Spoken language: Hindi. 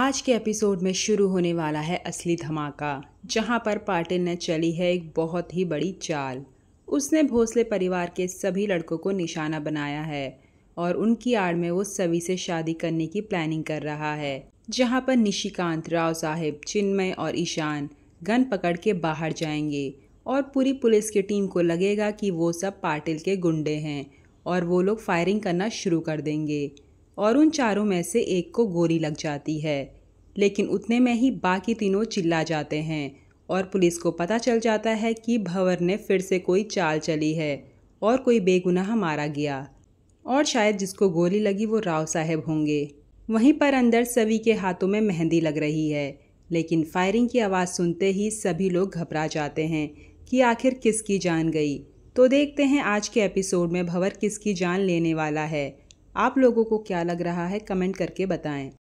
आज के एपिसोड में शुरू होने वाला है असली धमाका जहां पर पाटिल ने चली है एक बहुत ही बड़ी चाल उसने भोसले परिवार के सभी लड़कों को निशाना बनाया है और उनकी आड़ में वो सभी से शादी करने की प्लानिंग कर रहा है जहां पर निशिकांत राव साहेब चिन्मय और ईशान गन पकड़ के बाहर जाएंगे और पूरी पुलिस की टीम को लगेगा कि वो सब पाटिल के गुंडे हैं और वो लोग फायरिंग करना शुरू कर देंगे और उन चारों में से एक को गोली लग जाती है लेकिन उतने में ही बाकी तीनों चिल्ला जाते हैं और पुलिस को पता चल जाता है कि भंवर ने फिर से कोई चाल चली है और कोई बेगुनाह मारा गया और शायद जिसको गोली लगी वो राव साहब होंगे वहीं पर अंदर सभी के हाथों में मेहंदी लग रही है लेकिन फायरिंग की आवाज़ सुनते ही सभी लोग घबरा जाते हैं कि आखिर किसकी जान गई तो देखते हैं आज के एपिसोड में भंवर किसकी जान लेने वाला है आप लोगों को क्या लग रहा है कमेंट करके बताएं